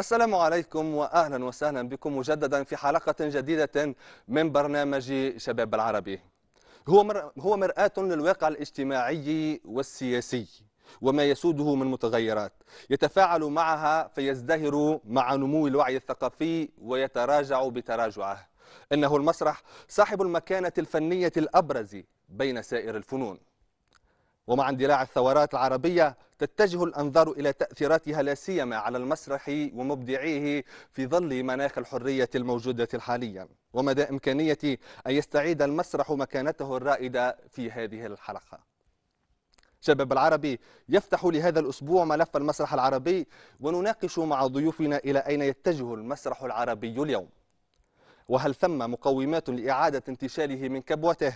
السلام عليكم واهلا وسهلا بكم مجددا في حلقه جديده من برنامج شباب العربي. هو هو مرآة للواقع الاجتماعي والسياسي وما يسوده من متغيرات يتفاعل معها فيزدهر مع نمو الوعي الثقافي ويتراجع بتراجعه. انه المسرح صاحب المكانه الفنيه الابرز بين سائر الفنون. ومع اندلاع الثورات العربية تتجه الأنظار إلى تأثيراتها لا سيما على المسرح ومبدعيه في ظل مناخ الحرية الموجودة حاليا ومدى إمكانية أن يستعيد المسرح مكانته الرائدة في هذه الحلقة شباب العربي يفتح لهذا الأسبوع ملف المسرح العربي ونناقش مع ضيوفنا إلى أين يتجه المسرح العربي اليوم وهل ثم مقومات لإعادة انتشاله من كبوته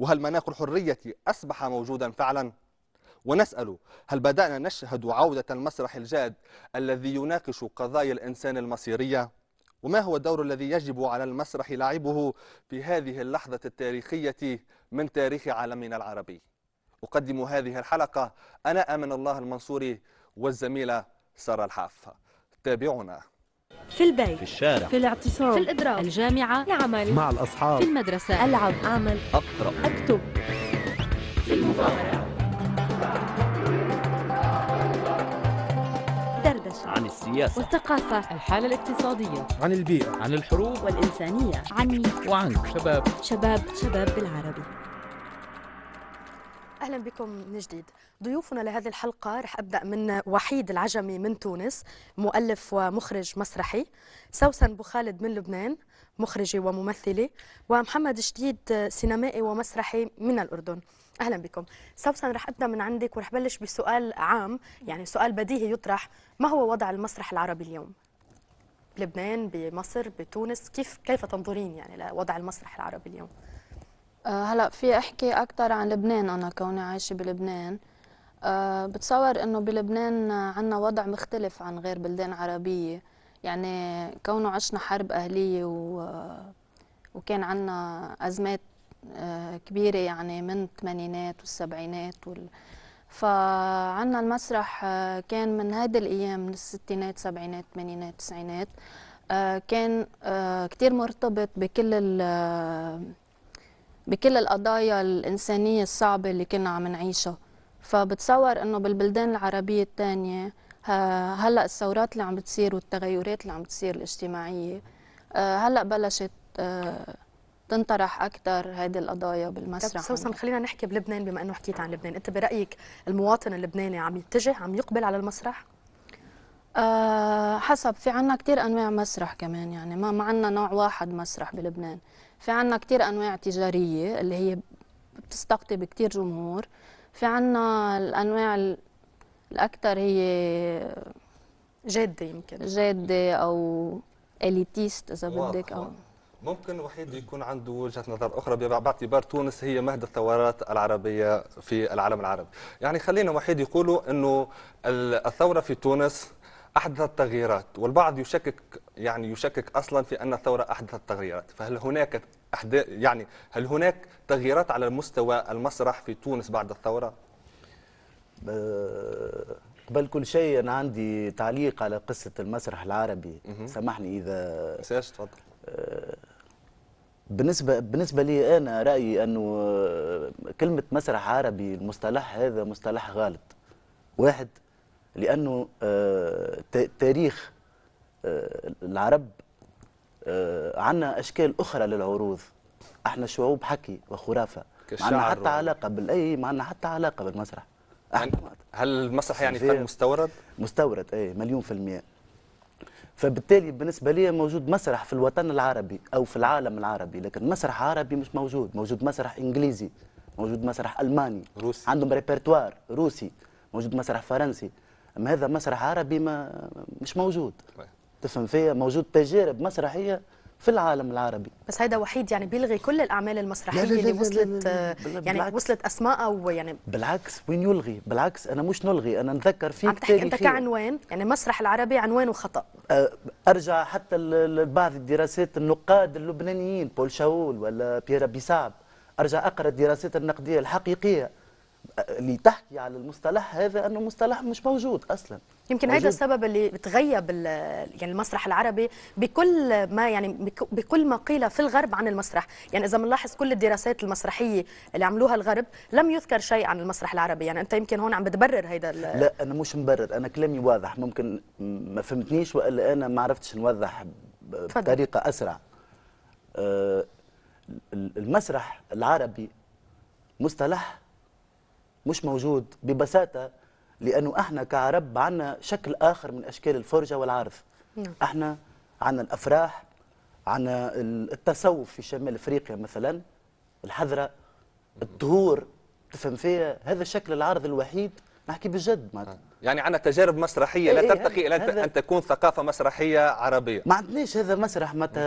وهل مناخ الحرية أصبح موجودا فعلا؟ ونسأل هل بدأنا نشهد عودة المسرح الجاد الذي يناقش قضايا الإنسان المصيرية؟ وما هو الدور الذي يجب على المسرح لعبه في هذه اللحظة التاريخية من تاريخ عالمنا العربي؟ أقدم هذه الحلقة أنا أمن الله المنصوري والزميلة سارة الحافة تابعونا في البيت في الشارع في الاعتصام في الإدراك الجامعة العمل مع الأصحاب في المدرسة ألعب أعمل أقرأ أكتب في المغامرة دردشة عن السياسة والثقافة الحالة الاقتصادية عن البيئة عن الحروب والإنسانية عني وعنك شباب شباب شباب بالعربي اهلا بكم من جديد ضيوفنا لهذه الحلقه رح ابدا من وحيد العجمي من تونس مؤلف ومخرج مسرحي سوسن بوخالد من لبنان مخرجه وممثله ومحمد شديد سينمائي ومسرحي من الاردن اهلا بكم سوسن رح ابدا من عندك ورح بلش بسؤال عام يعني سؤال بديهي يطرح ما هو وضع المسرح العربي اليوم بلبنان بمصر بتونس كيف كيف تنظرين يعني لوضع المسرح العربي اليوم آه، هلا في احكي اكثر عن لبنان انا كوني عايشه بلبنان أه بتصور انه بلبنان عندنا وضع مختلف عن غير بلدان عربيه يعني كونه عشنا حرب اهليه و آه، وكان عندنا ازمات آه، كبيره يعني من الثمانينات والسبعينات وال... فعنا المسرح كان من هيدي الايام من الستينات سبعينات ثمانينات تسعينات كان كتير مرتبط بكل بكل القضايا الإنسانية الصعبة اللي كنا عم نعيشها فبتصور أنه بالبلدان العربية الثانية هلأ الثورات اللي عم بتصير والتغيرات اللي عم بتصير الاجتماعية آه، هلأ بلشت آه، تنطرح اكثر هذه القضايا بالمسرح خصوصا خلينا نحكي بلبنان بما انه حكيت عن لبنان انت برايك المواطن اللبناني عم يتجه عم يقبل على المسرح أه حسب في عنا كتير أنواع مسرح كمان يعني ما ما عنا نوع واحد مسرح بلبنان في عنا كتير أنواع تجارية اللي هي بتستقطب كتير جمهور في عنا الأنواع الأكثر هي جادة يمكن جادة أو إليتيست إذا بدك أو ممكن وحيد يكون عنده وجهه نظر اخرى باعتبار تونس هي مهد الثورات العربيه في العالم العربي، يعني خلينا وحيد يقولوا انه الثوره في تونس أحدثت تغييرات والبعض يشكك يعني يشكك أصلا في أن الثورة أحدثت تغييرات فهل هناك يعني هل هناك تغييرات على المستوى المسرح في تونس بعد الثورة؟ قبل كل شيء أنا عندي تعليق على قصة المسرح العربي سامحني إذا تفضل آه، بالنسبة بالنسبة لي أنا رأيي أنه كلمة مسرح عربي المصطلح هذا مصطلح غالط واحد لأنه آه، تاريخ آه، العرب آه، عنا أشكال أخرى للعروض احنا شعوب حكي وخرافة ما عندنا حتى علاقة بالأي ما عندنا حتى علاقة بالمسرح احنا يعني هل المسرح يعني فن مستورد؟ مستورد اي مليون في المية فبالتالي بالنسبة لي موجود مسرح في الوطن العربي أو في العالم العربي لكن مسرح عربي مش موجود موجود مسرح إنجليزي موجود مسرح ألماني روسي عندهم ريبرتوار روسي موجود مسرح فرنسي اما هذا مسرح عربي ما مش موجود طيب. تفهم فيا موجود تجارب مسرحيه في العالم العربي بس هذا وحيد يعني بيلغي كل الاعمال المسرحيه لا لا لا اللي وصلت لا لا لا لا يعني بالعكس. وصلت اسماء او يعني بالعكس وين يلغي بالعكس انا مش نلغي انا نذكر فيك عم تحكي انت كعنوان يعني مسرح العربي عنوانه خطا أه، ارجع حتى لبعض الدراسات النقاد اللبنانيين بول شاول ولا بيير بيسعب ارجع اقرا الدراسات النقديه الحقيقيه لتحكي على المصطلح هذا انه مصطلح مش موجود اصلا يمكن هذا السبب اللي بتغيب يعني المسرح العربي بكل ما يعني بكل ما قيل في الغرب عن المسرح يعني اذا بنلاحظ كل الدراسات المسرحيه اللي عملوها الغرب لم يذكر شيء عن المسرح العربي يعني انت يمكن هون عم بتبرر هذا لا انا مش مبرر انا كلامي واضح ممكن ما فهمتنيش والا انا ما عرفتش نوضح بطريقه اسرع آه، المسرح العربي مصطلح مش موجود ببساطه لانه احنا كعرب عندنا شكل اخر من اشكال الفرجه والعرض نعم. احنا عندنا الافراح عندنا التصوف في شمال افريقيا مثلا الحذره الطهور تفهم فيها هذا الشكل العرض الوحيد نحكي بجد معناتها نعم. يعني عندنا تجارب مسرحيه إيه، لا إيه، ترتقي الى ان تكون ثقافه مسرحيه عربيه ما عندناش هذا مسرح متى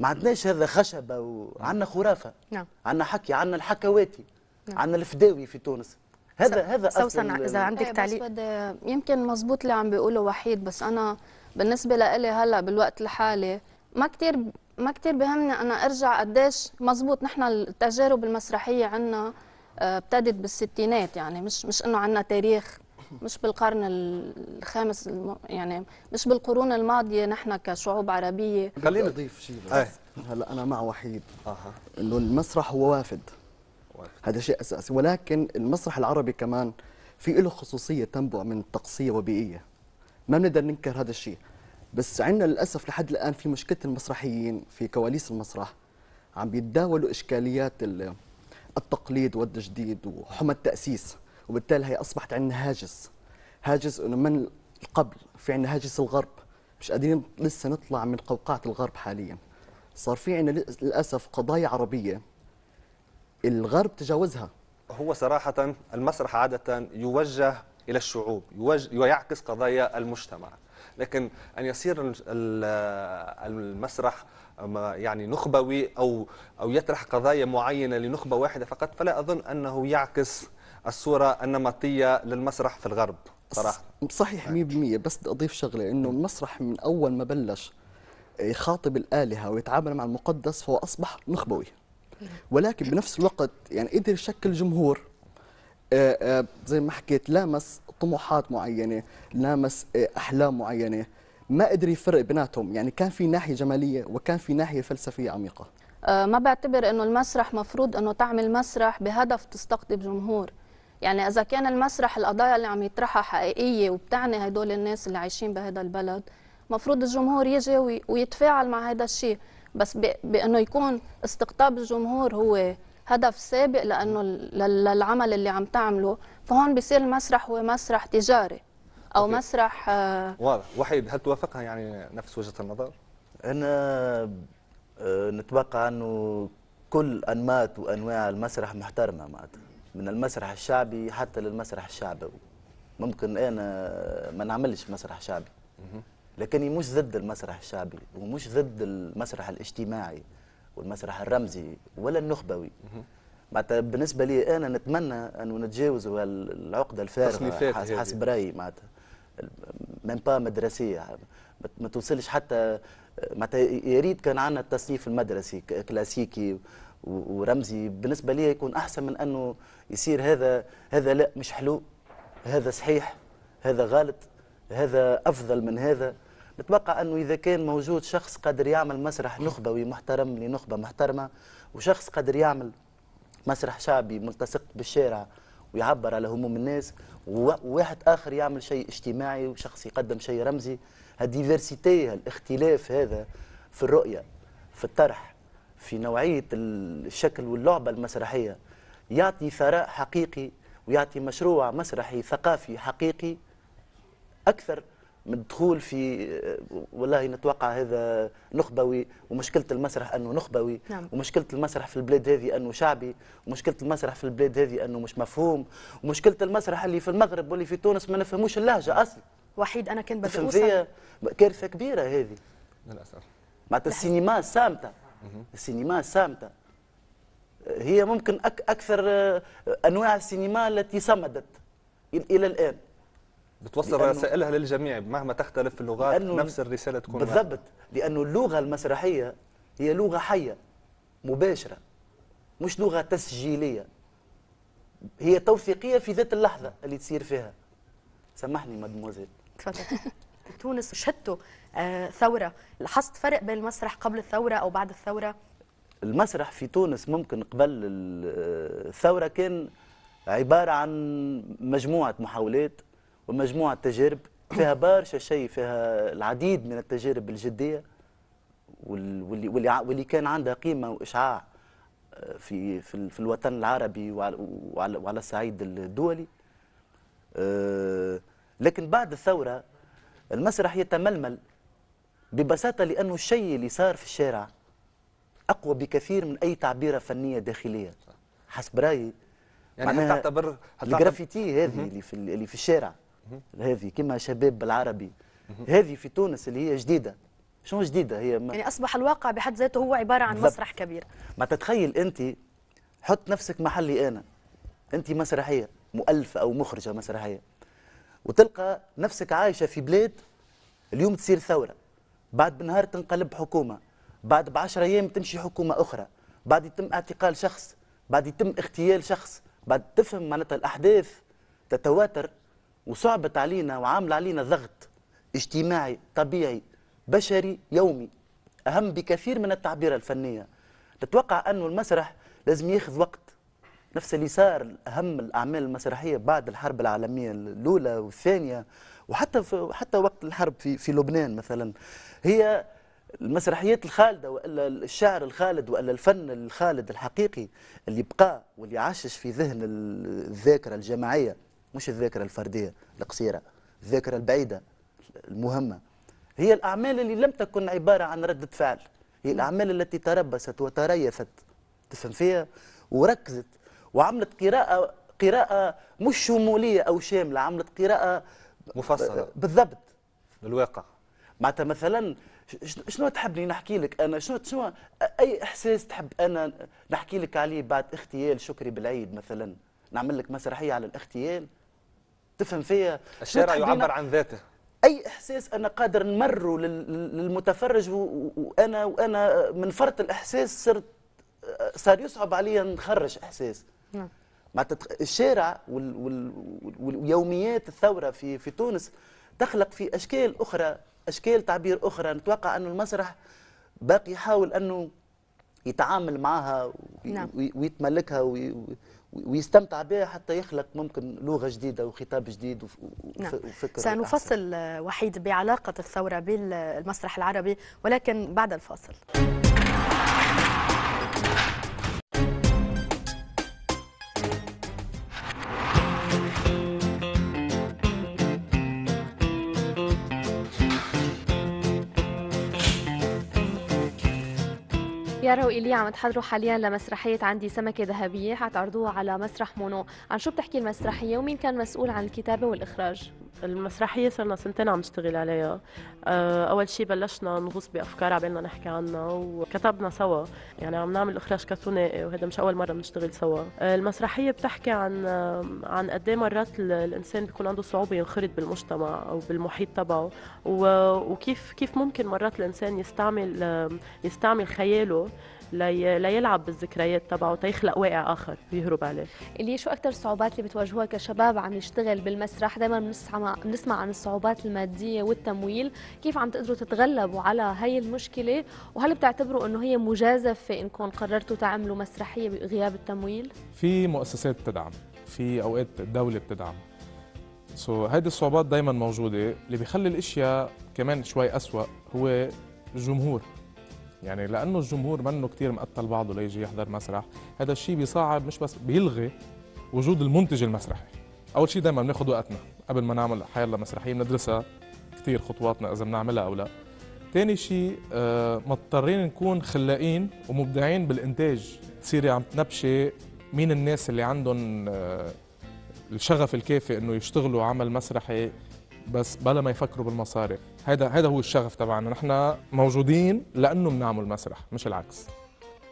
ما عندناش هذا خشبه وعندنا خرافه نعم عندنا حكي عندنا الحكواتي نعم. عن الفداوي في تونس هذا هذا سوسن اذا عندك طيب، تعليق يمكن مزبوط اللي عم بيقوله وحيد بس انا بالنسبه لي هلا بالوقت الحالي ما كثير ما كثير بهمني انا ارجع قديش مزبوط نحن التجارب المسرحيه عندنا آه، ابتدت بالستينات يعني مش مش انه عندنا تاريخ مش بالقرن الخامس الم... يعني مش بالقرون الماضيه نحن كشعوب عربيه خليني اضيف شيء آه، هلا انا مع وحيد اها انه المسرح هو وافد هذا شيء اساسي ولكن المسرح العربي كمان في له خصوصيه تنبع من تقصيه وبيئيه ما بنقدر ننكر هذا الشيء بس عندنا للاسف لحد الان في مشكله المسرحيين في كواليس المسرح عم بيتداولوا اشكاليات التقليد والتجديد وحمى التاسيس وبالتالي هي اصبحت عندنا هاجس هاجس انه من قبل في عندنا هاجس الغرب مش قادرين لسه نطلع من قوقعه الغرب حاليا صار في عندنا للاسف قضايا عربيه الغرب تجاوزها هو صراحة المسرح عادة يوجه إلى الشعوب ويعكس قضايا المجتمع لكن أن يصير المسرح يعني نخبوي أو أو يطرح قضايا معينة لنخبة واحدة فقط فلا أظن أنه يعكس الصورة النمطية للمسرح في الغرب صراحة صحيح 100% نعم. بس بدي أضيف شغلة أنه نعم. المسرح من أول ما بلش يخاطب الآلهة ويتعامل مع المقدس فهو أصبح نخبوي ولكن بنفس الوقت يعني قدر يشكل جمهور آه، آه، زي ما حكيت لامس طموحات معينه لامس آه، احلام معينه ما قدر يفرق بيناتهم يعني كان في ناحيه جماليه وكان في ناحيه فلسفيه عميقه ما بعتبر انه المسرح مفروض انه تعمل مسرح بهدف تستقطب جمهور يعني اذا كان المسرح القضايا اللي عم يطرحها حقيقيه وبتعني هدول الناس اللي عايشين بهذا البلد مفروض الجمهور يجي ويتفاعل مع هذا الشيء بس بانه يكون استقطاب الجمهور هو هدف سابق لانه للعمل اللي عم تعمله فهون بصير المسرح هو مسرح تجاري او أوكي. مسرح آه، واضح وحيد هل توافقها يعني نفس وجهه النظر؟ انا آه، نتوقع انه كل انماط وانواع المسرح محترمه معناتها من المسرح الشعبي حتى للمسرح الشعبوي ممكن انا ما نعملش مسرح شعبي لكني مش ضد المسرح الشعبي ومش ضد المسرح الاجتماعي والمسرح الرمزي ولا النخبوي معناتها بالنسبه لي انا نتمنى انه نتجاوزوا العقده الفارغه حسب رايي معناتها ميم با مدرسيه ما توصلش حتى معناتها يا ريت كان عندنا التصنيف المدرسي كلاسيكي ورمزي بالنسبه لي يكون احسن من انه يصير هذا هذا لا مش حلو هذا صحيح هذا غلط هذا أفضل من هذا نتوقع أنه إذا كان موجود شخص قادر يعمل مسرح نخبوي محترم لنخبة محترمة وشخص قادر يعمل مسرح شعبي ملتصق بالشارع ويعبر على هموم الناس وواحد آخر يعمل شيء اجتماعي وشخص يقدم شيء رمزي هالديفرسيتي الاختلاف هذا في الرؤية في الطرح في نوعية الشكل واللعبة المسرحية يعطي ثراء حقيقي ويعطي مشروع مسرحي ثقافي حقيقي اكثر من الدخول في والله نتوقع هذا نخبوي ومشكله المسرح انه نخبوي نعم. ومشكله المسرح في البلاد هذه انه شعبي ومشكله المسرح في البلاد هذه انه مش مفهوم ومشكله المسرح اللي في المغرب واللي في تونس ما نفهموش اللهجه اصلا وحيد انا كنت بدي اوصل كارثه كبيره هذه للاسف معناتها السينما الصامته السينما الصامته هي ممكن أك اكثر آه، انواع السينما التي صمدت الى الان بتوصل رسائلها للجميع مهما تختلف اللغات نفس الرساله تكون بالضبط لانه اللغه المسرحيه هي لغه حيه مباشره مش لغه تسجيليه هي توثيقيه في ذات اللحظه اللي تصير فيها سامحني مادموزيل تفضل تونس شهدتوا آه ثوره لاحظت فرق بين المسرح قبل الثوره او بعد الثوره المسرح في تونس ممكن قبل آه، الثوره كان عباره عن مجموعه محاولات ومجموعه تجارب فيها برشا شيء فيها العديد من التجارب الجديه واللي واللي واللي كان عندها قيمه واشعاع آه، في في, في الوطن العربي وعلى, وعلى, وعلى الصعيد الدولي آه، لكن بعد الثوره المسرح يتململ ببساطه لانه الشيء اللي صار في الشارع اقوى بكثير من اي تعبيره فنيه داخليه حسب رايي يعني تعتبر الجرافيتي هذه اللي في اللي في الشارع هذه كما شباب بالعربي هذه في تونس اللي هي جديده شنو جديده هي ما يعني اصبح الواقع بحد ذاته هو عباره عن مسرح كبير ما تتخيل انت حط نفسك محلي انا انت مسرحيه مؤلفه او مخرجه مسرحيه وتلقى نفسك عايشه في بلاد اليوم تصير ثوره بعد بنهار تنقلب حكومه بعد بعشرة ايام تمشي حكومه اخرى بعد يتم اعتقال شخص بعد يتم اغتيال شخص بعد تفهم معناتها الاحداث تتواتر وصعبت علينا وعامله علينا ضغط اجتماعي طبيعي بشري يومي اهم بكثير من التعبير الفنيه تتوقع انه المسرح لازم ياخذ وقت نفس اللي صار اهم الاعمال المسرحيه بعد الحرب العالميه الاولى والثانيه وحتى في حتى وقت الحرب في في لبنان مثلا هي المسرحيات الخالده والا الشعر الخالد والا الفن الخالد الحقيقي اللي بقى واللي عشش في ذهن الذاكره الجماعيه مش الذاكرة الفردية القصيرة الذاكرة البعيدة المهمة هي الأعمال اللي لم تكن عبارة عن ردة فعل هي الأعمال التي تربصت وتريثت تفهم فيها وركزت وعملت قراءة قراءة مش شمولية أو شاملة عملت قراءة مفصلة بالضبط للواقع معناتها مثلا شنو تحبني نحكي لك انا شنو شنو اي احساس تحب انا نحكي لك عليه بعد اغتيال شكري بالعيد مثلا نعمل لك مسرحيه على الاغتيال تفهم فيا الشارع يعبر عن ذاته اي احساس انا قادر نمره للمتفرج وانا وانا من فرط الاحساس صرت صار يصعب عليا نخرج احساس نعم الشارع ويوميات الثوره في في تونس تخلق في اشكال اخرى اشكال تعبير اخرى نتوقع انه المسرح باقي يحاول انه يتعامل معها نعم. ويتملكها ويستمتع بها حتى يخلق ممكن لغه جديده وخطاب جديد نعم. وفكر نعم. سنفصل أحسن. وحيد بعلاقه الثوره بالمسرح العربي ولكن بعد الفاصل يارا وإيليا عم تحضروا حاليا لمسرحية عندي سمكة ذهبية حتعرضوها على مسرح مونو، عن شو بتحكي المسرحية ومين كان مسؤول عن الكتابة والإخراج؟ المسرحية صرنا سنتين عم نشتغل عليها آه، أول شي بلشنا نغوص بأفكار عبالنا نحكي عنها وكتبنا سوا يعني عم نعمل إخراج كثنائي وهذا مش أول مرة بنشتغل سوا آه، المسرحية بتحكي عن آه، عن قد إيه مرات الإنسان بيكون عنده صعوبة ينخرط بالمجتمع أو بالمحيط تبعه وكيف كيف ممكن مرات الإنسان يستعمل يستعمل خياله ليلعب بالذكريات تبعه تيخلق واقع اخر يهرب عليه اللي شو اكثر الصعوبات اللي بتواجهوها كشباب عم يشتغل بالمسرح دائما بنسمع بنسمع عن الصعوبات الماديه والتمويل كيف عم تقدروا تتغلبوا على هي المشكله وهل بتعتبروا انه هي مجازفه انكم قررتوا تعملوا مسرحيه بغياب التمويل في مؤسسات بتدعم في اوقات الدوله بتدعم سو so, هيدي الصعوبات دائما موجوده اللي بيخلي الاشياء كمان شوي اسوا هو الجمهور يعني لانه الجمهور منه كثير مقتل بعضه ليجي يحضر مسرح هذا الشيء بيصعب مش بس بيلغي وجود المنتج المسرحي اول شيء دائما بناخذ وقتنا قبل ما نعمل حيلا مسرحيه بندرسها كثير خطواتنا اذا بنعملها او لا ثاني شيء آه، مضطرين نكون خلاقين ومبدعين بالانتاج تصيري عم تنبشي مين الناس اللي عندهم آه، الشغف الكافي انه يشتغلوا عمل مسرحي بس بلا ما يفكروا بالمصاري هذا هذا هو الشغف تبعنا نحن موجودين لانه بنعمل مسرح مش العكس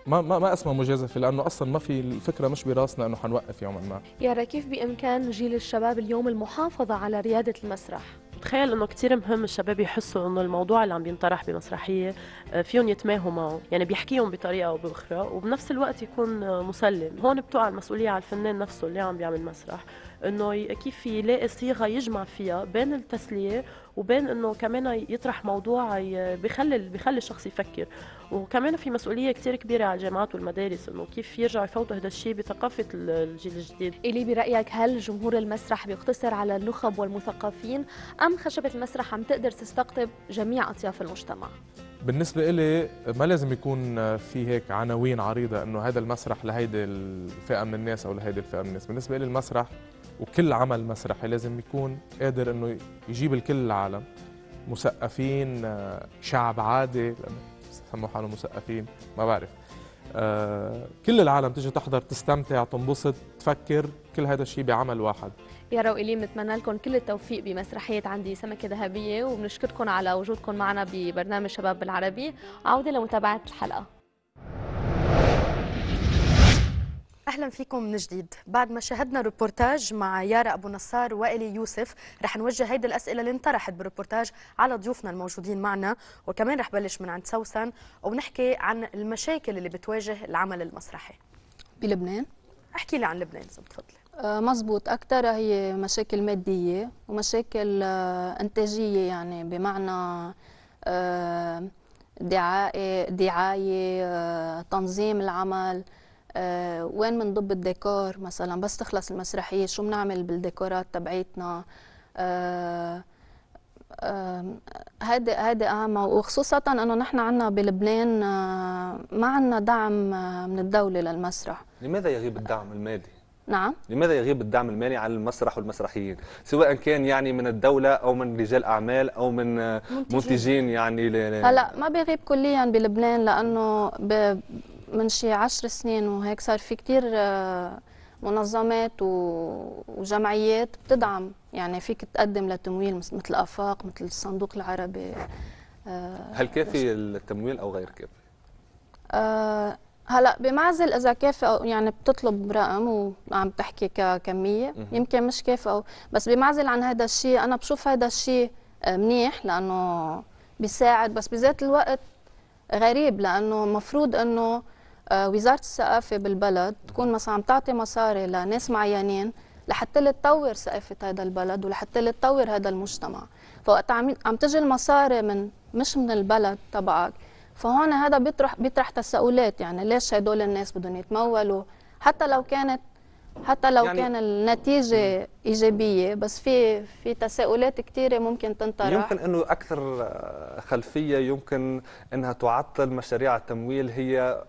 ما ما ما اسمها مجازفه لانه اصلا ما في الفكره مش براسنا انه حنوقف يوما ما يارا كيف بامكان جيل الشباب اليوم المحافظه على رياده المسرح بتخيل انه كثير مهم الشباب يحسوا انه الموضوع اللي عم بينطرح بمسرحيه آه، فيهم يتماهوا معه، يعني بيحكيهم بطريقه او باخرى وبنفس الوقت يكون آه، مسلم، هون بتقع المسؤوليه على الفنان نفسه اللي عم بيعمل مسرح انه كيف يلاقي صيغه يجمع فيها بين التسليه وبين انه كمان يطرح موضوع بخلي بخلي الشخص يفكر وكمان في مسؤوليه كثير كبيره على الجامعات والمدارس انه كيف يرجعوا يفوتوا هذا الشيء بثقافه الجيل الجديد. الي برايك هل جمهور المسرح بيقتصر على النخب والمثقفين ام خشبه المسرح عم تقدر تستقطب جميع اطياف المجتمع؟ بالنسبة إلي ما لازم يكون في هيك عناوين عريضة إنه هذا المسرح لهيدي الفئة من الناس أو لهيدي الفئة من الناس، بالنسبة إلي المسرح وكل عمل مسرحي لازم يكون قادر إنه يجيب الكل العالم مثقفين آه، شعب عادي سموا حالهم مثقفين ما بعرف آه، كل العالم تيجي تحضر تستمتع تنبسط تفكر كل هذا الشيء بعمل واحد يا روئيلي بنتمنى لكم كل التوفيق بمسرحية عندي سمكة ذهبية وبنشكركم على وجودكم معنا ببرنامج شباب بالعربي عودة لمتابعة الحلقة اهلا فيكم من جديد بعد ما شاهدنا ريبورتاج مع يارا ابو نصار وائلي يوسف رح نوجه هيدي الاسئله اللي انطرحت بالريبورتاج على ضيوفنا الموجودين معنا وكمان رح بلش من عند سوسن ونحكي عن المشاكل اللي بتواجه العمل المسرحي بلبنان احكي لي عن لبنان اذا بتفضلي آه، مزبوط أكثر هي مشاكل مادية ومشاكل آه، إنتاجية يعني بمعنى آه، دعاية دعاية تنظيم العمل آه، وين بنضب الديكور مثلا بس تخلص المسرحيه شو بنعمل بالديكورات تبعيتنا هذا هذا اهم وخصوصا انه نحن عندنا بلبنان آه، ما عندنا دعم آه، من الدوله للمسرح لماذا يغيب الدعم المالي نعم لماذا يغيب الدعم المالي عن المسرح والمسرحيين سواء كان يعني من الدولة أو من رجال أعمال أو من منتجين, منتجين يعني هلا ما بيغيب كليا بلبنان لأنه من شي عشر سنين وهيك صار في كتير آه، منظمات وجمعيات بتدعم يعني فيك تقدم لتمويل مثل افاق مثل الصندوق العربي آه، هل كافي التمويل او غير كافي؟ آه، هلا بمعزل اذا كافي او يعني بتطلب رقم وعم تحكي ككميه يمكن مش كافي او بس بمعزل عن هذا الشيء انا بشوف هذا الشيء منيح لانه بيساعد بس بذات الوقت غريب لانه مفروض انه آه، وزاره الثقافه بالبلد تكون مثلا عم تعطي مصاري لناس معينين لحتى تطور ثقافه هذا البلد ولحتى تطور هذا المجتمع فوقت عم عم تجي المصاري من مش من البلد تبعك فهون هذا بيطرح بيطرح تساؤلات يعني ليش هدول الناس بدهم يتمولوا حتى لو كانت حتى لو يعني كان النتيجه ايجابيه بس في في تساؤلات كثيره ممكن تنطرح يمكن انه اكثر خلفيه يمكن انها تعطل مشاريع التمويل هي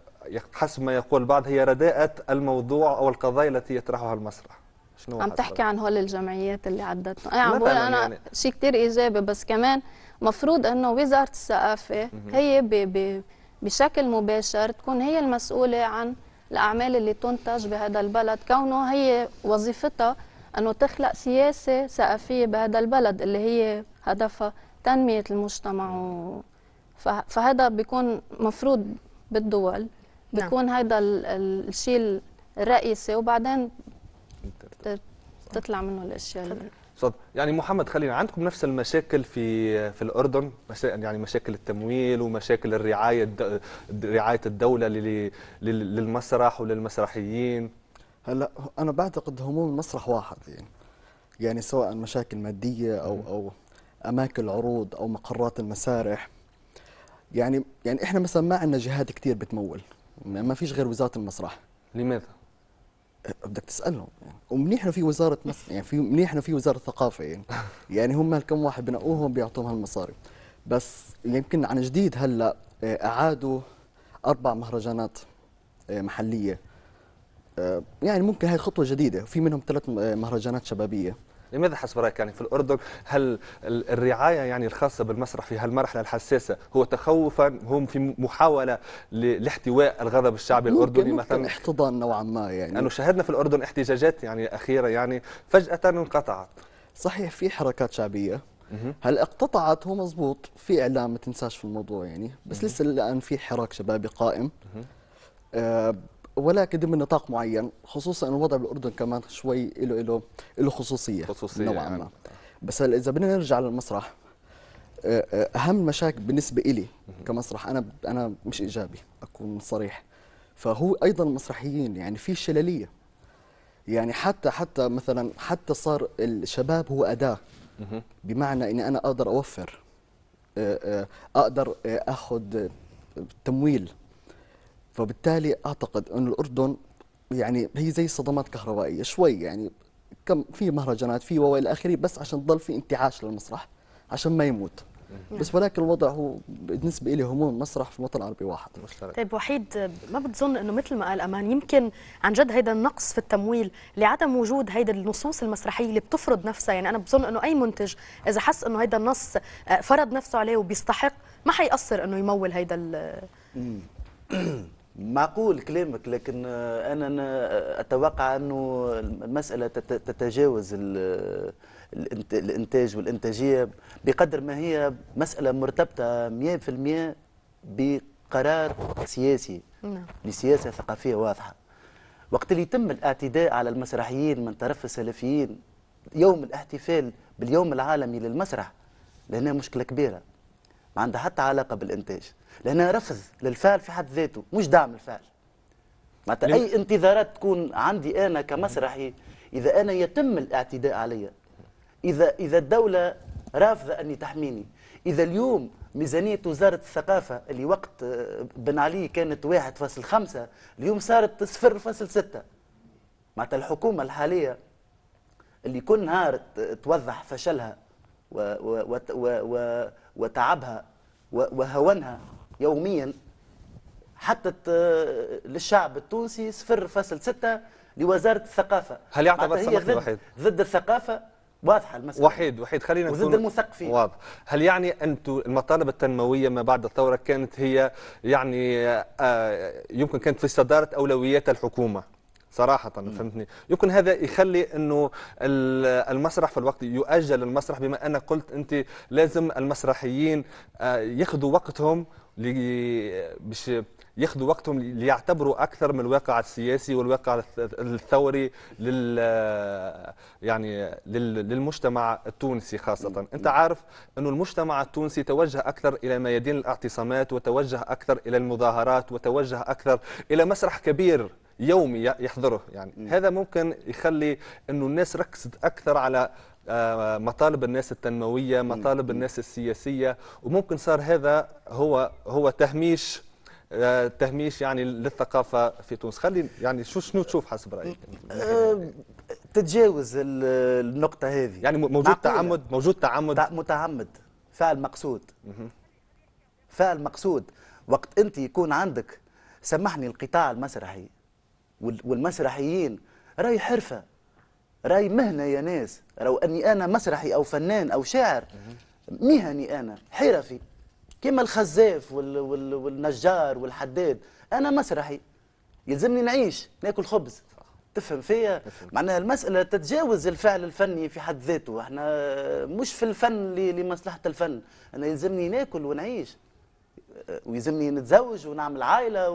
حسب ما يقول البعض هي رداءة الموضوع أو القضايا التي يطرحها المسرح شنو عم تحكي عن هول الجمعيات اللي عدتنا إيه، يعني عم بقول انا يعني. شيء كثير ايجابي بس كمان مفروض انه وزاره الثقافه هي بي بي بشكل مباشر تكون هي المسؤوله عن الاعمال اللي تنتج بهذا البلد كونه هي وظيفتها انه تخلق سياسه ثقافيه بهذا البلد اللي هي هدفها تنميه المجتمع و... فهذا بيكون مفروض بالدول بيكون نعم. هيدا الشيء الرئيسي وبعدين تطلع منه الاشياء صد يعني محمد خلينا عندكم نفس المشاكل في في الاردن يعني مشاكل التمويل ومشاكل الرعايه رعايه الدوله للمسرح وللمسرحيين هلا انا بعتقد هموم المسرح واحد يعني يعني سواء مشاكل ماديه او او اماكن العروض او مقرات المسارح يعني يعني احنا مثلا ما عندنا جهات كثير بتمول ما فيش غير وزاره المسرح لماذا؟ أه، بدك تسالهم يعني. ومنيح انه في وزاره مس... يعني في منيح انه في وزاره ثقافه يعني يعني هم كم واحد بنقوهم بيعطوهم هالمصاري بس يمكن عن جديد هلا أه، اعادوا اربع مهرجانات أه، محليه يعني ممكن هاي خطوه جديده في منهم ثلاث مهرجانات شبابيه لماذا حسب رايك يعني في الاردن هل الرعايه يعني الخاصه بالمسرح في هالمرحله الحساسه هو تخوفا هم في محاوله لاحتواء الغضب الشعبي الاردني ممكن مثلا احتضان نوعا ما يعني لانه شاهدنا في الاردن احتجاجات يعني اخيره يعني فجاه انقطعت صحيح في حركات شعبيه هل اقتطعت هو مزبوط في اعلام ما تنساش في الموضوع يعني بس لسه الان في حراك شبابي قائم ولكن ضمن نطاق معين خصوصا الوضع بالاردن كمان شوي له له له خصوصيه خصوصيه نوعا يعني. ما بس هلا اذا بدنا نرجع للمسرح آه، آه، اهم مشاكل بالنسبه الي كمسرح انا انا مش ايجابي اكون صريح فهو ايضا المسرحيين يعني في شلليه يعني حتى حتى مثلا حتى صار الشباب هو اداه بمعنى اني انا اقدر اوفر آه، اقدر اخذ تمويل فبالتالي اعتقد ان الاردن يعني هي زي صدمات كهربائيه شوي يعني كم في مهرجانات في والى اخره بس عشان تضل في انتعاش للمسرح عشان ما يموت بس ولكن الوضع هو بالنسبه لي هموم مسرح في الوطن العربي واحد مشترك طيب وحيد ما بتظن انه مثل ما قال امان يمكن عن جد هيدا النقص في التمويل لعدم وجود هيدا النصوص المسرحيه اللي بتفرض نفسها يعني انا بظن انه اي منتج اذا حس انه هيدا النص آه، فرض نفسه عليه وبيستحق ما حيقصر انه يمول هيدا معقول كلامك لكن انا اتوقع انه المساله تتجاوز الانتاج والانتاجيه بقدر ما هي مساله مرتبطه 100% بقرار سياسي نعم. لسياسه ثقافيه واضحه وقت اللي يتم الاعتداء على المسرحيين من طرف السلفيين يوم الاحتفال باليوم العالمي للمسرح لأنها مشكله كبيره ما عندها حتى علاقه بالانتاج لأنها رفض للفعل في حد ذاته مش دعم الفعل معناتها أي انتظارات تكون عندي أنا كمسرحي إذا أنا يتم الاعتداء علي إذا إذا الدولة رافضة أني تحميني إذا اليوم ميزانية وزارة الثقافة اللي وقت آه، بن علي كانت 1.5 اليوم صارت 0.6 معناتها الحكومة الحالية اللي كل نهار توضح فشلها و و و و وتعبها وهونها يوميا حطت للشعب التونسي 0.6 لوزارة الثقافة هل يعتبر سمك الوحيد ضد الثقافة واضحة المسألة وحيد وحيد خلينا نقول وضد المثقفين واضح هل يعني أنتم المطالب التنموية ما بعد الثورة كانت هي يعني آه، يمكن كانت في صدارة أولويات الحكومة صراحة م. فهمتني يمكن هذا يخلي أنه المسرح في الوقت يؤجل المسرح بما أنك قلت أنت لازم المسرحيين آه، ياخذوا وقتهم باش ياخذوا وقتهم ليعتبروا اكثر من الواقع السياسي والواقع الثوري لل يعني للمجتمع التونسي خاصه انت عارف انه المجتمع التونسي توجه اكثر الى ميادين الاعتصامات وتوجه اكثر الى المظاهرات وتوجه اكثر الى مسرح كبير يومي يحضره يعني هذا ممكن يخلي انه الناس ركزت اكثر على آه، مطالب الناس التنمويه مطالب الناس السياسيه وممكن صار هذا هو هو تهميش آه، تهميش يعني للثقافه في تونس خلي يعني شو شنو تشوف حسب رايك آه، تتجاوز النقطه هذه يعني موجود معقولة. تعمد موجود تعمد متعمد فعل مقصود فعل مقصود وقت انت يكون عندك سامحني القطاع المسرحي والمسرحيين راي حرفه راي مهنة يا ناس راو أني أنا مسرحي أو فنان أو شاعر مهني أنا حرفي كما الخزاف وال وال والنجار والحداد أنا مسرحي يلزمني نعيش ناكل خبز تفهم فيا معناها المسألة تتجاوز الفعل الفني في حد ذاته احنا مش في الفن لمصلحة الفن أنا يلزمني ناكل ونعيش ويلزمني نتزوج ونعمل عائلة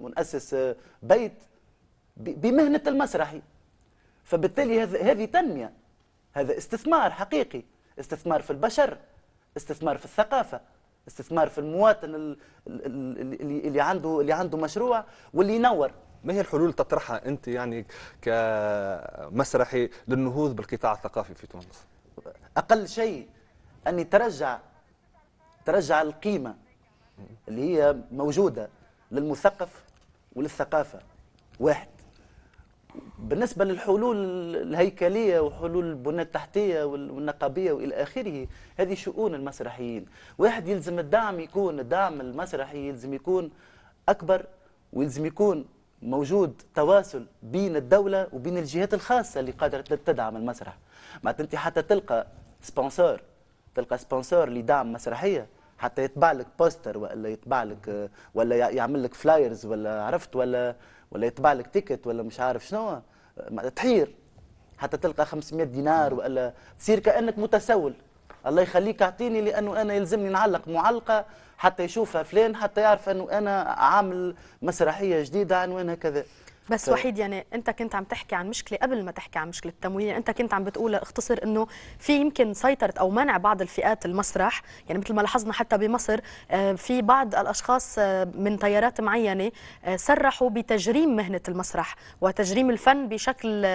ونأسس بيت بمهنة المسرحي فبالتالي هذه تنمية هذا استثمار حقيقي استثمار في البشر استثمار في الثقافة استثمار في المواطن اللي عنده اللي عنده مشروع واللي ينور ما هي الحلول تطرحها انت يعني كمسرحي للنهوض بالقطاع الثقافي في تونس اقل شيء اني ترجع ترجع القيمه اللي هي موجوده للمثقف وللثقافه واحد بالنسبة للحلول الهيكلية وحلول البنى التحتية والنقابية وإلى آخره هذه شؤون المسرحيين واحد يلزم الدعم يكون الدعم المسرحي يلزم يكون أكبر ويلزم يكون موجود تواصل بين الدولة وبين الجهات الخاصة اللي قادرة تدعم المسرح معناتها أنت حتى تلقى سبونسور تلقى سبونسور لدعم مسرحية حتى يتبع لك بوستر ولا يتبع لك ولا يعمل لك فلايرز ولا عرفت ولا ولا يطبع لك تيكت ولا مش عارف شنو تحير حتى تلقى 500 دينار نعم. ولا تصير كانك متسول الله يخليك اعطيني لانه انا يلزمني نعلق معلقه حتى يشوفها فلان حتى يعرف انه انا عامل مسرحيه جديده عنوانها كذا بس ف... طيب. وحيد يعني انت كنت عم تحكي عن مشكله قبل ما تحكي عن مشكله التمويل يعني انت كنت عم بتقول اختصر انه في يمكن سيطره او منع بعض الفئات المسرح يعني مثل ما لاحظنا حتى بمصر آه، في بعض الاشخاص آه، من تيارات معينه آه، سرحوا بتجريم مهنه المسرح وتجريم الفن بشكل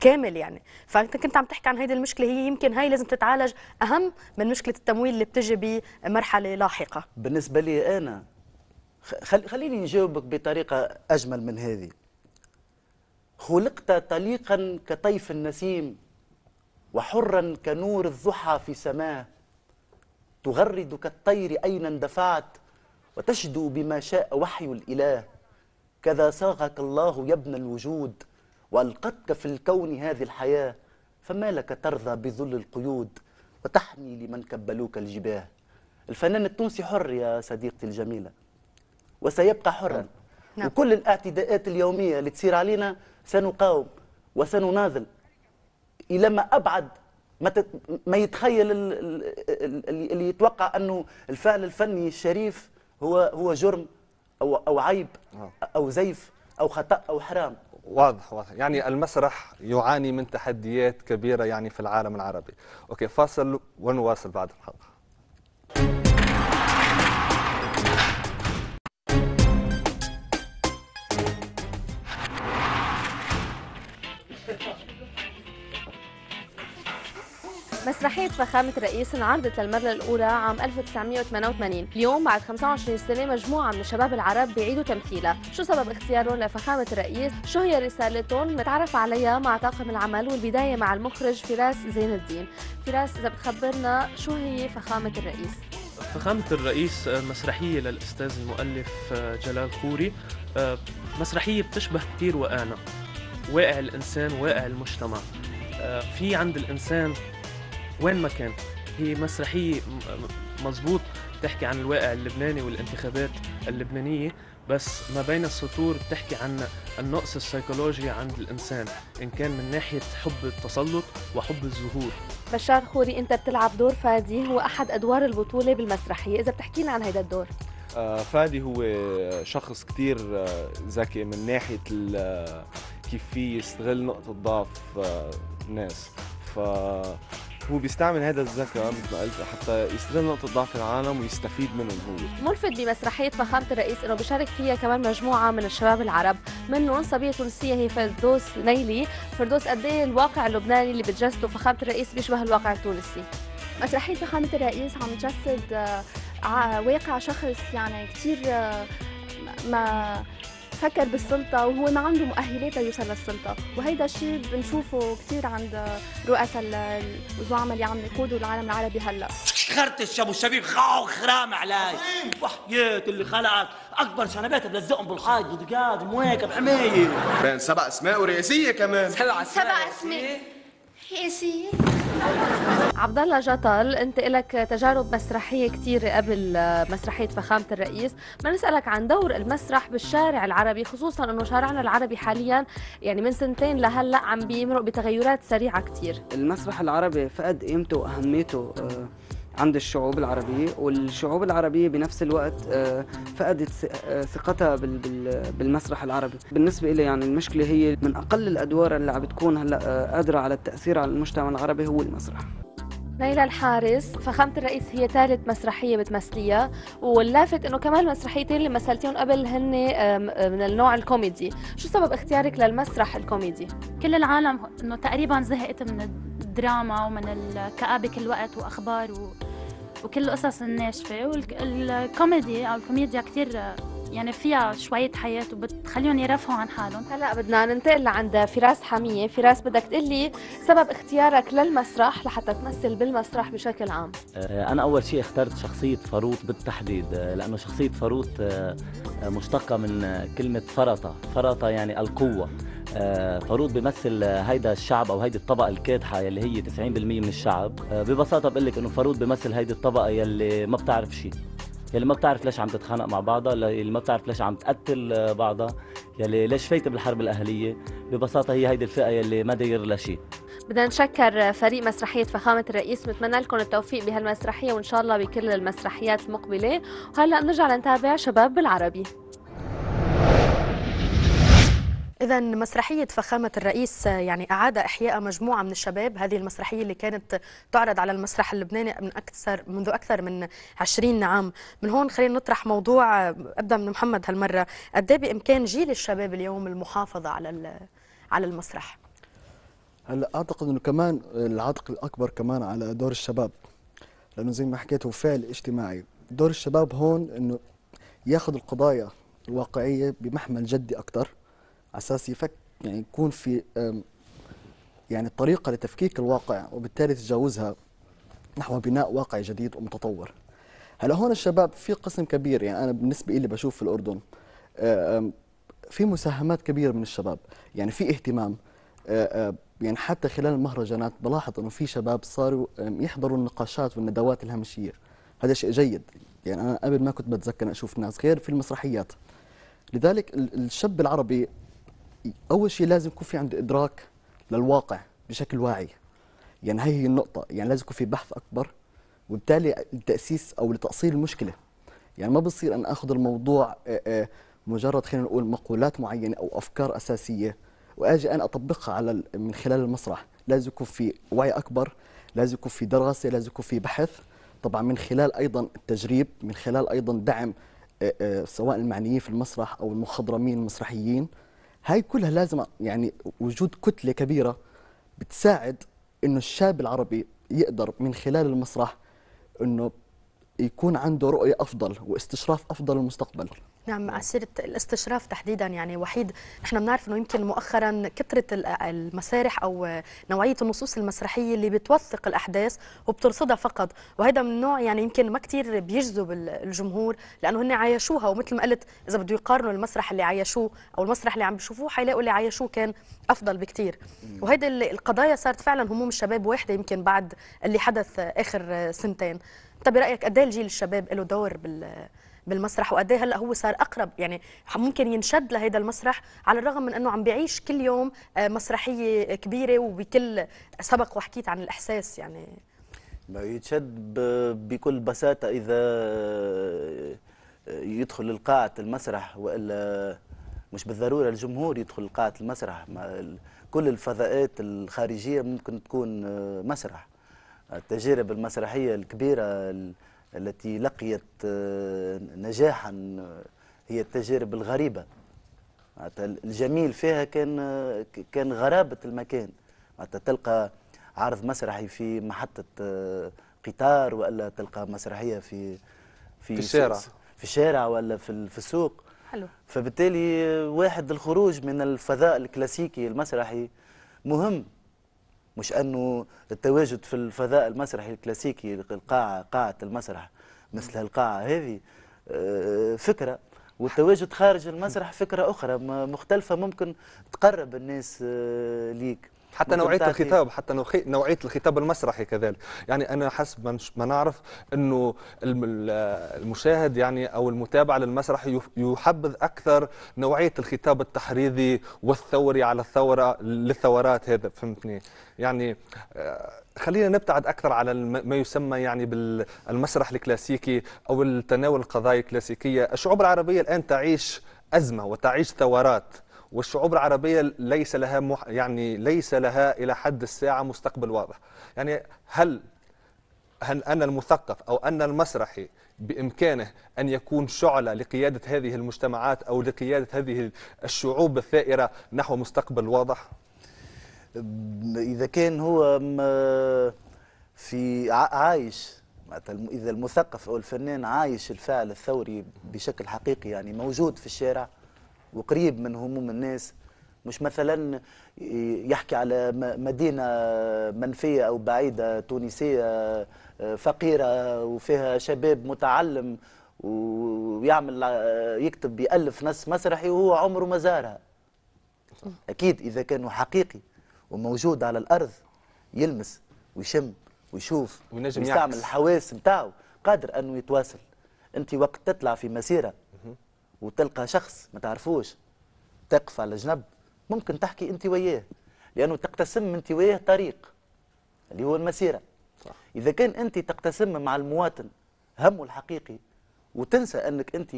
كامل يعني فانت كنت عم تحكي عن هذه المشكله هي يمكن هاي لازم تتعالج اهم من مشكله التمويل اللي بتجي بمرحله لاحقه بالنسبه لي انا خليني نجاوبك بطريقه اجمل من هذه خلقت طليقا كطيف النسيم وحرا كنور الضحى في سماه تغرد كالطير أين اندفعت وتشدو بما شاء وحي الإله كذا صاغك الله يا ابن الوجود وألقتك في الكون هذه الحياة فما لك ترضى بذل القيود وتحمي لمن كبلوك الجباه الفنان التونسي حر يا صديقتي الجميلة وسيبقى حرا نعم. وكل الاعتداءات اليومية اللي تصير علينا سنقاوم وسنناضل الى ما ابعد ما, تت... ما يتخيل اللي يتوقع انه الفعل الفني الشريف هو هو جرم او او عيب آه. او زيف او خطا او حرام واضح واضح يعني المسرح يعاني من تحديات كبيره يعني في العالم العربي اوكي فاصل ونواصل بعد الحلقه مسرحية فخامة رئيس انعرضت للمرة الأولى عام 1988 اليوم بعد 25 سنة مجموعة من الشباب العرب بيعيدوا تمثيلها شو سبب اختيارهم لفخامة الرئيس شو هي رسالتهم متعرف عليها مع طاقم العمل والبداية مع المخرج فراس زين الدين فراس إذا بتخبرنا شو هي فخامة الرئيس فخامة الرئيس آه، مسرحية للأستاذ المؤلف آه، جلال خوري آه، مسرحية بتشبه كثير وقعنا واقع الإنسان واقع المجتمع في عند الإنسان وين ما كان هي مسرحية مظبوط بتحكي عن الواقع اللبناني والانتخابات اللبنانية بس ما بين السطور بتحكي عن النقص السيكولوجي عند الإنسان إن كان من ناحية حب التسلط وحب الظهور بشار خوري أنت بتلعب دور فادي هو أحد أدوار البطولة بالمسرحية إذا بتحكي لنا عن هذا الدور آه، فادي هو شخص كتير آه، ذكي من ناحية آه، كيف يستغل نقطة ضعف الناس ف هو بيستعمل هذا الذكاء مثل ما قلت حتى يستغل نقطة ضعف العالم ويستفيد منهم هو ملفت بمسرحية فخامة الرئيس انه بيشارك فيها كمان مجموعة من الشباب العرب منهم صبية تونسية هي فردوس نيلي فردوس قد ايه الواقع اللبناني اللي بتجسده فخامة الرئيس بيشبه الواقع التونسي مسرحية فخامة الرئيس عم تجسد آه، واقع شخص يعني كثير آه، ما بفكر بالسلطه وهو ما عنده مؤهلات يوصل للسلطه وهيدا الشيء بنشوفه كثير عند رؤساء الزعماء اللي عم يقودوا العالم العربي هلا خرت الشاب ابو خاو خرام علي وحياة اللي خلقت اكبر شنبات بلزقهم بالحيط دجاج مواكب حمايه بين سبع اسماء ورئيسيه كمان سبع اسماء سبع اسماء كأسية عبد الله جطل انت لك تجارب مسرحيه كثيره قبل آه، مسرحيه فخامه الرئيس بدنا نسالك عن دور المسرح بالشارع العربي خصوصا انه شارعنا العربي حاليا يعني من سنتين لهلا عم بيمرق بتغيرات سريعه كثير المسرح العربي فقد قيمته واهميته آه، عند الشعوب العربية والشعوب العربية بنفس الوقت آه، فقدت آه، ثقتها بالمسرح العربي بالنسبة لي يعني المشكلة هي من أقل الأدوار اللي عم بتكون هلأ آه، قادرة على التأثير على المجتمع العربي هو المسرح ليلى الحارس فخامة الرئيس هي ثالث مسرحية بتمثليها واللافت انه كمان المسرحيتين اللي مثلتيهم قبل هن من النوع الكوميدي، شو سبب اختيارك للمسرح الكوميدي؟ كل العالم انه تقريبا زهقت من الدراما ومن الكآبة كل وقت وأخبار و... وكل القصص الناشفة والكوميدي أو الكوميديا كثير يعني فيها شوية حياة وبتخليهم يرفهوا عن حالهم هلا بدنا ننتقل لعند فراس حمية فراس بدك تقول لي سبب اختيارك للمسرح لحتى تمثل بالمسرح بشكل عام آه، أنا أول شيء اخترت شخصية فاروط بالتحديد آه، لأنه شخصية فاروط آه، مشتقة من كلمة فرطة فرطة يعني القوة فاروق آه، بيمثل آه، هيدا الشعب او هيدي الطبقه الكادحه يلي هي 90% من الشعب آه، ببساطه بقول لك انه فاروق بيمثل هيدي الطبقه يلي ما بتعرف شيء يلي ما بتعرف ليش عم تتخانق مع بعضها يلي ما بتعرف ليش عم تقتل بعضها يلي ليش فايته بالحرب الاهليه ببساطه هي هيدي الفئه يلي ما داير لها شيء بدنا نشكر فريق مسرحية فخامة الرئيس ونتمنى لكم التوفيق بهالمسرحية وإن شاء الله بكل المسرحيات المقبلة وهلأ بنرجع لنتابع شباب بالعربي إذا مسرحية فخامة الرئيس يعني أعاد إحياء مجموعة من الشباب هذه المسرحية اللي كانت تعرض على المسرح اللبناني من أكثر منذ أكثر من 20 عام من هون خلينا نطرح موضوع أبدأ من محمد هالمرة قد إيه بإمكان جيل الشباب اليوم المحافظة على على المسرح هلا أعتقد إنه كمان العاتق الأكبر كمان على دور الشباب لأنه زي ما حكيت هو فعل اجتماعي دور الشباب هون إنه ياخذ القضايا الواقعية بمحمل جدي أكثر اساس يفك يعني يكون في يعني طريقه لتفكيك الواقع وبالتالي تجاوزها نحو بناء واقع جديد ومتطور هلا هون الشباب في قسم كبير يعني انا بالنسبه لي بشوف في الاردن آه، في مساهمات كبيره من الشباب يعني في اهتمام آه، آه، يعني حتى خلال المهرجانات بلاحظ انه في شباب صاروا يحضروا النقاشات والندوات الهامشيه. هذا شيء جيد يعني انا قبل ما كنت بتذكر اشوف ناس غير في المسرحيات لذلك الشاب العربي اول شيء لازم يكون في عنده ادراك للواقع بشكل واعي يعني هي هي النقطه يعني لازم يكون في بحث اكبر وبالتالي لتاسيس او لتاصيل المشكله يعني ما بصير انا اخذ الموضوع مجرد خلينا نقول مقولات معينه او افكار اساسيه واجي انا اطبقها على من خلال المسرح لازم يكون في وعي اكبر لازم يكون في دراسه لازم يكون في بحث طبعا من خلال ايضا التجريب من خلال ايضا دعم سواء المعنيين في المسرح او المخضرمين المسرحيين هاي كلها لازم يعني وجود كتله كبيره بتساعد انه الشاب العربي يقدر من خلال المسرح انه يكون عنده رؤيه افضل واستشراف افضل للمستقبل نعم أسئلة نعم. الاستشراف تحديدا يعني وحيد نحن بنعرف أنه يمكن مؤخرا كثرة المسارح أو نوعية النصوص المسرحية اللي بتوثق الأحداث وبترصدها فقط وهذا من نوع يعني يمكن ما كثير بيجذب الجمهور لأنه هن عايشوها ومثل ما قلت إذا بده يقارنوا المسرح اللي عايشوه أو المسرح اللي عم بيشوفوه حيلاقوا اللي عايشوه كان أفضل بكثير وهيدي القضايا صارت فعلا هموم الشباب واحدة يمكن بعد اللي حدث آخر سنتين أنت برأيك قد إيه الجيل الشباب له دور بال بالمسرح وقد ايه هلا هو صار اقرب يعني ممكن ينشد لهيدا المسرح على الرغم من انه عم بيعيش كل يوم آه، مسرحيه كبيره وبكل سبق وحكيت عن الاحساس يعني ما يتشد بكل بساطه اذا آه، يدخل القاعة المسرح والا مش بالضروره الجمهور يدخل قاعة المسرح كل الفضاءات الخارجيه ممكن تكون آه، مسرح التجارب المسرحيه الكبيره التي لقيت آه، نجاحا آه، هي التجارب الغريبة الجميل فيها كان آه، كان غرابة المكان معناتها تلقى عرض مسرحي في محطة قطار ولا تلقى مسرحية في في, في الشارع في الشارع ولا في في السوق حلو فبالتالي واحد الخروج من الفضاء الكلاسيكي المسرحي مهم مش أنه التواجد في الفضاء المسرحي الكلاسيكي القاعة قاعة المسرح مثل القاعة هذه آه، فكرة والتواجد خارج المسرح فكرة أخرى مختلفة ممكن تقرب الناس آه، ليك حتى نوعيه الخطاب حتى نوعيه الخطاب المسرحي كذلك يعني انا حسب ما نعرف انه المشاهد يعني او المتابع للمسرح يحبذ اكثر نوعيه الخطاب التحريضي والثوري على الثوره للثورات هذا فهمتني يعني آه، خلينا نبتعد اكثر على ما يسمى يعني بالمسرح الكلاسيكي او التناول القضايا الكلاسيكيه الشعوب العربيه الان تعيش ازمه وتعيش ثورات والشعوب العربيه ليس لها مح يعني ليس لها الى حد الساعه مستقبل واضح يعني هل هل ان المثقف او ان المسرحي بامكانه ان يكون شعله لقياده هذه المجتمعات او لقياده هذه الشعوب الثائره نحو مستقبل واضح اذا كان هو في عايش اذا المثقف او الفنان عايش الفعل الثوري بشكل حقيقي يعني موجود في الشارع وقريب من هموم الناس مش مثلا يحكي على مدينة منفية أو بعيدة تونسية آه، فقيرة وفيها شباب متعلم ويعمل آه، يكتب يألف نص مسرحي وهو عمره ما زارها أكيد إذا كانوا حقيقي وموجود على الأرض يلمس ويشم ويشوف ويستعمل الحواس متاعه قادر أنه يتواصل أنت وقت تطلع في مسيرة وتلقى شخص ما تعرفوش تقف على جنب ممكن تحكي انت وياه لانه تقتسم انت وياه طريق اللي هو المسيره صح. اذا كان انت تقتسم مع المواطن همه الحقيقي وتنسى انك انت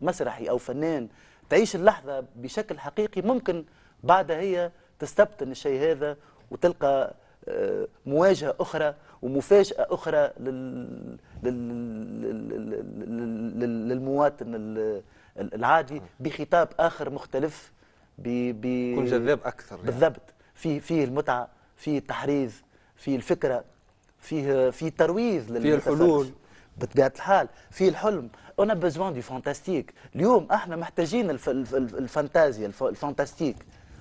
مسرحي او فنان تعيش اللحظه بشكل حقيقي ممكن بعدها هي تستبطن الشيء هذا وتلقى آه، مواجهه اخرى ومفاجاه اخرى لل... لل... لل... للمواطن العادي آه. بخطاب اخر مختلف ب ب يكون جذاب اكثر يعني. بالضبط فيه فيه المتعه فيه التحريز فيه الفكره فيه فيه ترويج فيه الحلول بطبيعه الحال فيه الحلم اون بيزوان دي فانتاستيك اليوم احنا محتاجين الف... الف... الفانتازيا الف... الفانتاستيك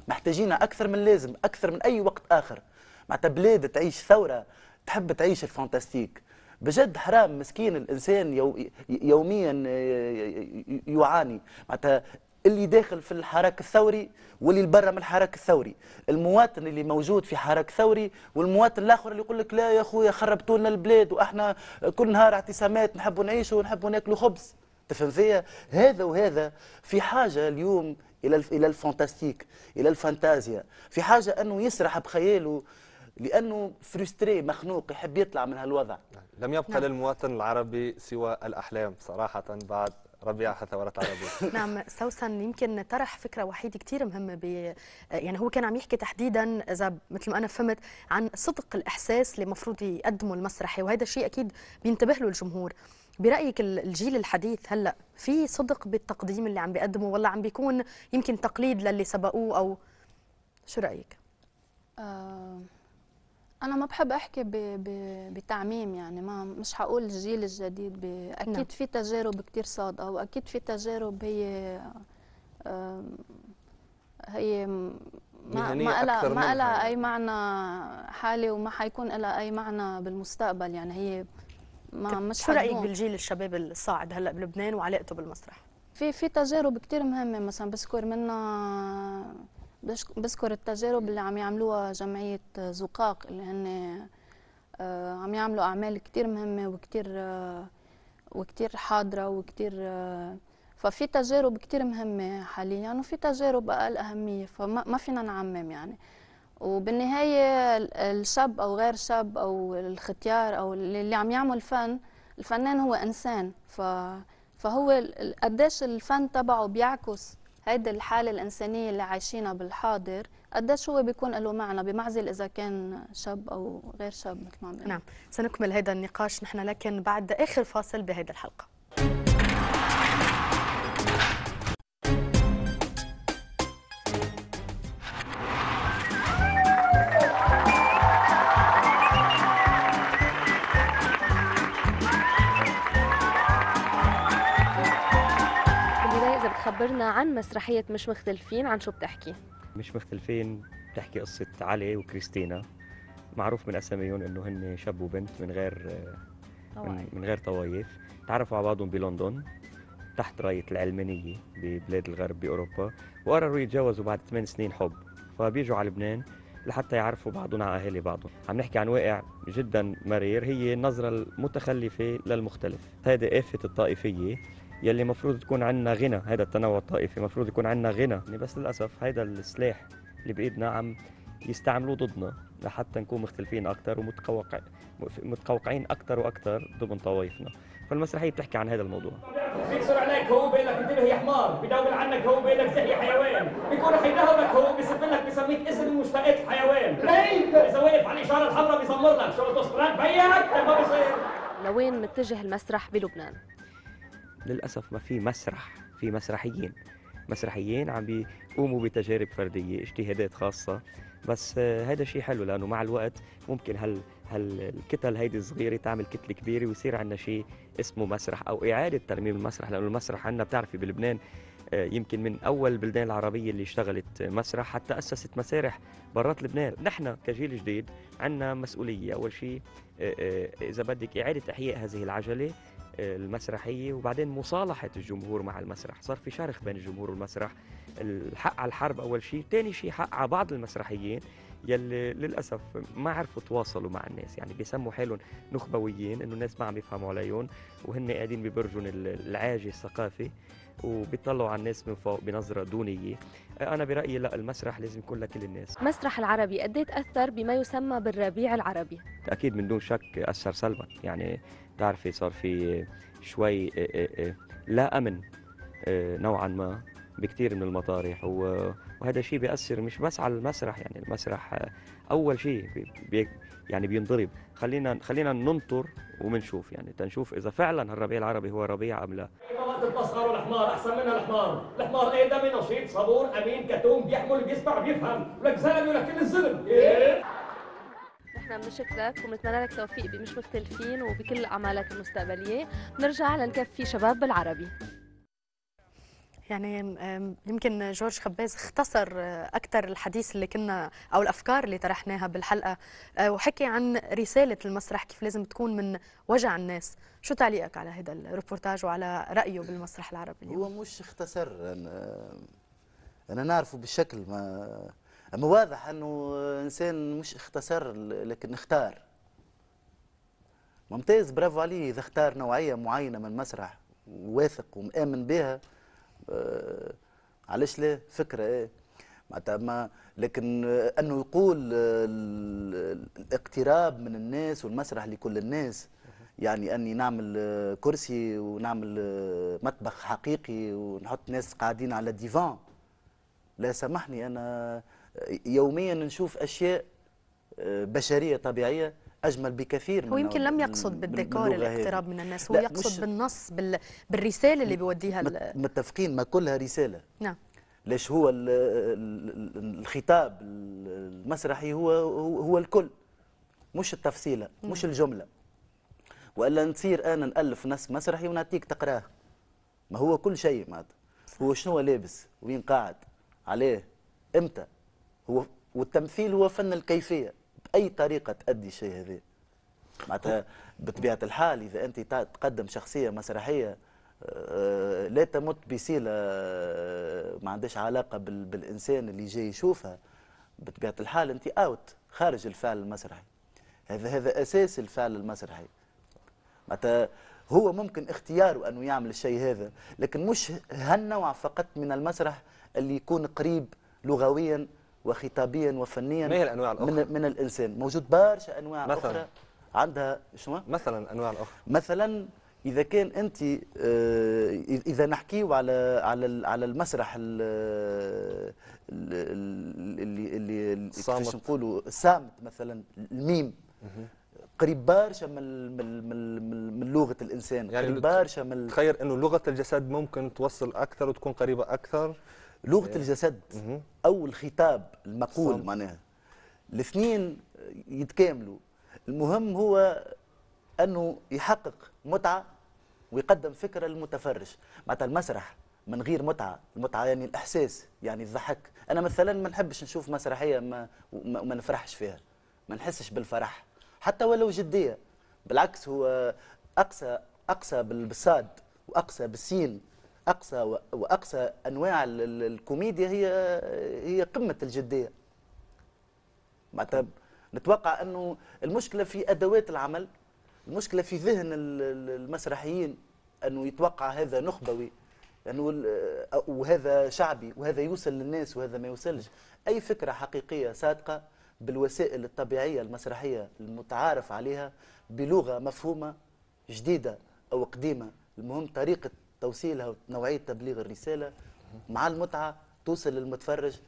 محتاجينها اكثر من لازم اكثر من اي وقت اخر معناتها بلاد تعيش ثوره تحب تعيش الفانتاستيك بجد حرام مسكين الانسان يو يوميا آه، يعاني معناتها اللي داخل في الحراك الثوري واللي برا من الحراك الثوري المواطن اللي موجود في حراك ثوري والمواطن الاخر اللي يقول لك لا يا اخويا خربتوا لنا البلاد واحنا كل نهار اعتصامات نحبوا نعيشوا ونحبوا ناكلوا خبز تفهم فيا هذا وهذا في حاجه اليوم الى الى الفانتاستيك الى الفانتازيا في حاجه انه يسرح بخياله لانه فرستري مخنوق يحب يطلع من هالوضع لم يبقى نعم. للمواطن العربي سوى الاحلام صراحه بعد ربيع ثورات عربية نعم سوسن يمكن طرح فكرة وحيده كثير مهمة ب يعني هو كان عم يحكي تحديدا إذا مثل ما أنا فهمت عن صدق الإحساس اللي المفروض يقدمه المسرحي وهذا الشيء أكيد بينتبه له الجمهور برأيك الجيل الحديث هلأ في صدق بالتقديم اللي عم بيقدمه ولا عم بيكون يمكن تقليد للي سبقوه أو شو رأيك؟ آه انا ما بحب احكي ب... ب... بتعميم يعني ما مش حقول الجيل الجديد ب... اكيد نعم. في تجارب كثير صادقه واكيد في تجارب هي هي ما ما لها ما لها اي يعني. معنى حالي وما حيكون لها اي معنى بالمستقبل يعني هي ما مش شو رايك بالجيل الشباب الصاعد هلا بلبنان وعلاقته بالمسرح في في تجارب كثير مهمه مثلا بذكر منها بذكر التجارب اللي عم يعملوها جمعية زقاق اللي هن آه، عم يعملوا أعمال كتير مهمة وكتير آه، وكتير حاضرة وكتير آه، ففي تجارب كتير مهمة حاليا وفي تجارب أقل أهمية فما فينا نعمم يعني وبالنهاية الشاب أو غير شاب أو الختيار أو اللي عم يعمل فن الفنان هو إنسان فهو قديش الفن تبعه بيعكس هيدا الحالة الإنسانية اللي عايشينها بالحاضر قديش هو بيكون له معنى بمعزل اذا كان شاب او غير شاب مثل ما نعم سنكمل هذا النقاش نحن لكن بعد اخر فاصل بهذه الحلقه خبرنا عن مسرحية مش مختلفين عن شو بتحكي مش مختلفين بتحكي قصة علي وكريستينا معروف من أساميهم إنه هن شاب وبنت من غير من, من غير طوايف تعرفوا على بعضهم بلندن تحت راية العلمانية ببلاد الغرب بأوروبا وقرروا يتجوزوا بعد ثمان سنين حب فبيجوا على لبنان لحتى يعرفوا بعضهم على أهالي بعضهم عم نحكي عن واقع جدا مرير هي النظرة المتخلفة للمختلف هذه آفة الطائفية يلي مفروض تكون عندنا غنى هذا التنوع الطائفي مفروض يكون عندنا غنى يعني بس للأسف هذا السلاح اللي بإيدنا عم يستعملوه ضدنا لحتى نكون مختلفين أكثر ومتقوقع متقوقعين أكثر وأكثر ضمن طوايفنا فالمسرحية بتحكي عن هذا الموضوع بيكسر عليك هو بيقول لك انتبه يا حمار بيدور عنك هو بيقول لك زهي حيوان بيكون رح يدهبك هو بيسب لك بيسميك اسم من مشتقات الحيوان اذا وقف على الاشاره الحمراء بيصمر لك شو بتصفرات بيك ما بيصير لوين متجه المسرح بلبنان؟ للاسف ما في مسرح في مسرحيين مسرحيين عم بيقوموا بتجارب فرديه اجتهادات خاصه بس هذا آه، شيء حلو لانه مع الوقت ممكن هال هالكتل هيدي الصغيره تعمل كتله كبيره ويصير عندنا شيء اسمه مسرح او اعاده ترميم المسرح لانه المسرح عندنا بتعرفي بلبنان آه، يمكن من اول البلدان العربيه اللي اشتغلت مسرح حتى اسست مسارح برات لبنان نحن كجيل جديد عندنا مسؤوليه اول شيء آه، اذا بدك اعاده احياء هذه العجله المسرحيه وبعدين مصالحه الجمهور مع المسرح صار في شرخ بين الجمهور والمسرح الحق على الحرب اول شيء ثاني شيء حق على بعض المسرحيين يلي للاسف ما عرفوا تواصلوا مع الناس يعني بيسموا حالهم نخبويين انه الناس ما عم يفهموا عليهم وهن قاعدين ببرجهم العاجي الثقافي وبيطلعوا على الناس من فوق بنظره دونيه انا برايي لا المسرح لازم يكون لكل الناس المسرح العربي قد إيه تاثر بما يسمى بالربيع العربي اكيد من دون شك اثر سلبا يعني تعرفي صار في شوي آه، آه، آه، لا امن نوعا ما بكثير من المطارح وهذا الشيء بيأثر مش بس على المسرح يعني المسرح اول شيء بي يعني بينضرب خلينا خلينا ننطر وبنشوف يعني تنشوف اذا فعلا الربيع العربي هو ربيع ام لا وقت تتمسخروا الحمار احسن من الحمار الحمار ايه دمي نشيط صبور امين كتوم بيحمل بيسمع بيفهم ولك زلمه ولك كل الزلم احنا بنشكرك وبنتمنى لك توفيق بمش مختلفين وبكل اعمالك المستقبليه بنرجع لنكفي شباب بالعربي يعني يمكن جورج خباز اختصر اكثر الحديث اللي كنا او الافكار اللي طرحناها بالحلقه آه، وحكي عن رساله المسرح كيف لازم تكون من وجع الناس شو تعليقك على هذا الريبورتاج وعلى رايه بالمسرح العربي اليوم؟ هو مش اختصر انا, أنا نعرفه بشكل ما اما واضح انه انسان مش اختصر لكن اختار ممتاز برافو عليه اذا اختار نوعيه معينه من المسرح واثق ومآمن بها آه علاش لا فكره ايه معناتها ما لكن انه يقول الاقتراب من الناس والمسرح لكل الناس يعني اني نعمل آه، كرسي ونعمل آه، مطبخ حقيقي ونحط ناس قاعدين على ديفان لا سامحني انا يوميا نشوف اشياء آه، بشريه طبيعيه اجمل بكثير من هو يمكن لم يقصد بالديكور الاقتراب من الناس هو يقصد بالنص بال... بالرساله اللي بيوديها متفقين ما كلها رساله نعم ليش هو ال الخطاب المسرحي هو هو الكل مش التفصيله نعم. مش الجمله والا نصير انا نالف نص مسرحي ونعطيك تقراه ما هو كل شيء معناتها هو شنو لابس وين قاعد عليه امتى هو والتمثيل هو فن الكيفيه باي طريقه تادي الشيء هذا معناتها بطبيعه الحال اذا انت تقدم شخصيه مسرحيه آه، لا تمت بصله آه، ما عندهاش علاقه بالانسان اللي جاي يشوفها بطبيعه الحال انت اوت خارج الفعل المسرحي هذا هذا اساس الفعل المسرحي معناتها هو ممكن اختياره انه يعمل الشيء هذا لكن مش هالنوع فقط من المسرح اللي يكون قريب لغويا وخطابيا وفنيا ما هي الانواع الاخرى؟ من, من الانسان موجود برشا انواع مثلاً. اخرى عندها شنو؟ مثلا انواع اخرى مثلا اذا كان انت آه، اذا نحكيو على على على المسرح اللي اللي اللي نقولوا صامت مثلا الميم قريب برشا من من من لغه الانسان يعني قريب برشا من تخيل انه لغه الجسد ممكن توصل اكثر وتكون قريبه اكثر لغه إيه. الجسد او الخطاب المقول معناها الاثنين يتكاملوا المهم هو انه يحقق متعه ويقدم فكره للمتفرج معناتها المسرح من غير متعه المتعه يعني الاحساس يعني الضحك انا مثلا ما نحبش نشوف مسرحيه ما وما نفرحش فيها ما نحسش بالفرح حتى ولو جديه بالعكس هو اقسى اقسى بالصاد واقسى بالسين اقصى واقصى انواع الكوميديا هي هي قمه الجديه معناتها نتوقع انه المشكله في ادوات العمل المشكله في ذهن المسرحيين انه يتوقع هذا نخبوي انه يعني وهذا شعبي وهذا يوصل للناس وهذا ما يوصلش اي فكره حقيقيه صادقه بالوسائل الطبيعيه المسرحيه المتعارف عليها بلغه مفهومه جديده او قديمه المهم طريقه توصيلها ونوعيه تبليغ الرساله مع المتعه توصل للمتفرج